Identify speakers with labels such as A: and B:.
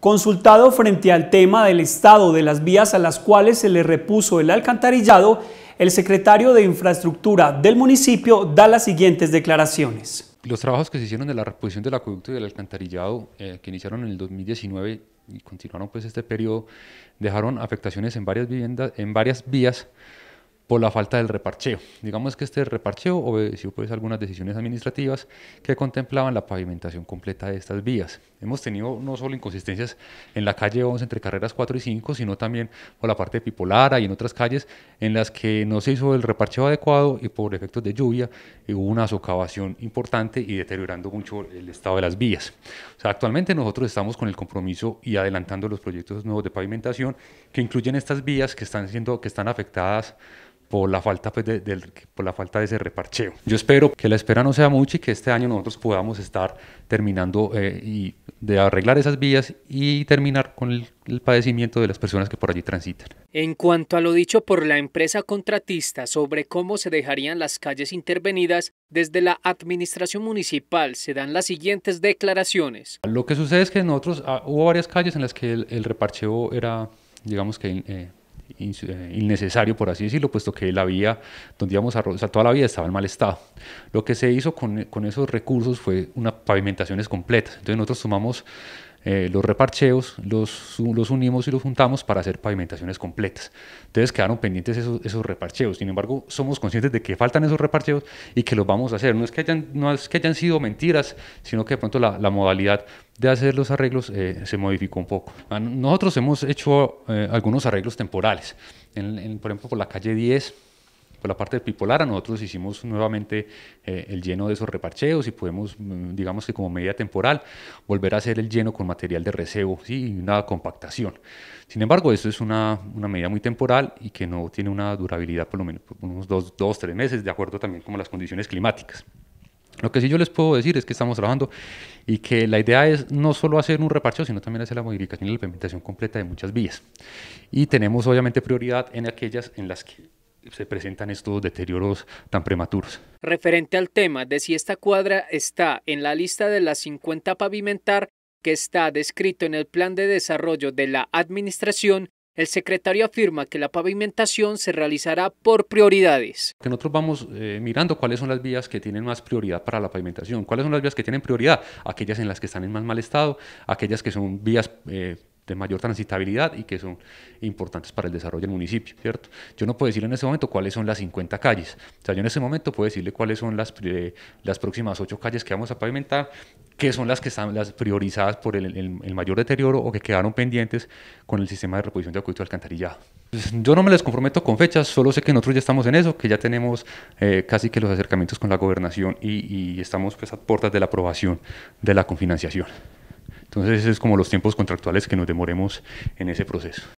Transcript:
A: Consultado frente al tema del estado de las vías a las cuales se le repuso el alcantarillado, el secretario de Infraestructura del municipio da las siguientes
B: declaraciones. Los trabajos que se hicieron de la reposición del acueducto y del alcantarillado, eh, que iniciaron en el 2019 y continuaron pues este periodo, dejaron afectaciones en varias viviendas, en varias vías, por la falta del reparcheo. Digamos que este reparcheo obedeció pues algunas decisiones administrativas que contemplaban la pavimentación completa de estas vías. Hemos tenido no solo inconsistencias en la calle 11 entre carreras 4 y 5, sino también por la parte de Pipolara y en otras calles en las que no se hizo el reparcheo adecuado y por efectos de lluvia hubo una socavación importante y deteriorando mucho el estado de las vías actualmente nosotros estamos con el compromiso y adelantando los proyectos nuevos de pavimentación que incluyen estas vías que están siendo, que están afectadas por la falta pues, de, por la falta de ese reparcheo. Yo espero que la espera no sea mucho y que este año nosotros podamos estar terminando eh, y de arreglar esas vías y terminar con el, padecimiento de las personas que por allí transitan.
A: En cuanto a lo dicho por la empresa contratista sobre cómo se dejarían las calles intervenidas, desde la administración municipal se dan las siguientes declaraciones.
B: Lo que sucede es que en otros, ah, hubo varias calles en las que el, reparcheo era, digamos que, eh, innecesario, por así decirlo, puesto que la vía donde íbamos a o sea, toda la vía estaba en mal estado. Lo que se hizo con, esos recursos fue una pavimentación completa. Entonces nosotros tomamos eh, los reparcheos, los, los, unimos y los juntamos para hacer pavimentaciones completas. Entonces quedaron pendientes esos, esos, reparcheos. Sin embargo, somos conscientes de que faltan esos reparcheos y que los vamos a hacer. No es que hayan, no es que hayan sido mentiras, sino que de pronto la, modalidad de hacer los arreglos eh, se modificó un poco. Ah, nosotros hemos hecho eh, algunos arreglos temporales. por ejemplo, por la calle 10 por la parte bipolar, nosotros hicimos nuevamente eh, el lleno de esos reparcheos y podemos, mm, digamos que como medida temporal, volver a hacer el lleno con material de recebo y una compactación. Sin embargo, eso es una, una, medida muy temporal y que no tiene una durabilidad por lo menos unos dos, dos, tres meses, de acuerdo también con las condiciones climáticas. Lo que sí yo les puedo decir es que estamos trabajando y que la idea es no solo hacer un reparcheo, sino también hacer la modificación y la implementación completa de muchas vías. Y tenemos obviamente prioridad en aquellas en las que se presentan estos deterioros tan prematuros.
A: Referente al tema de si esta cuadra está en la lista de las 50 pavimentar que está descrito en el plan de desarrollo de la administración, el secretario afirma que la pavimentación se realizará por prioridades.
B: Que nosotros vamos eh, mirando cuáles son las vías que tienen más prioridad para la pavimentación, cuáles son las vías que tienen prioridad, aquellas en las que están en más mal estado, aquellas que son vías eh, de mayor transitabilidad y que son importantes para el desarrollo del municipio, ¿cierto? Yo no puedo decirle en ese momento cuáles son las 50 calles, o sea, yo en ese momento puedo decirle cuáles son las, eh, las próximas 8 calles que vamos a pavimentar, que son las que están las priorizadas por el, mayor deterioro o que quedaron pendientes con el sistema de reposición de alcantarillado. Pues, yo no me les comprometo con fechas, solo sé que nosotros ya estamos en eso, que ya tenemos eh, casi que los acercamientos con la gobernación y, estamos pues a puertas de la aprobación de la confinanciación. Entonces es como los tiempos contractuales que nos demoremos en ese proceso.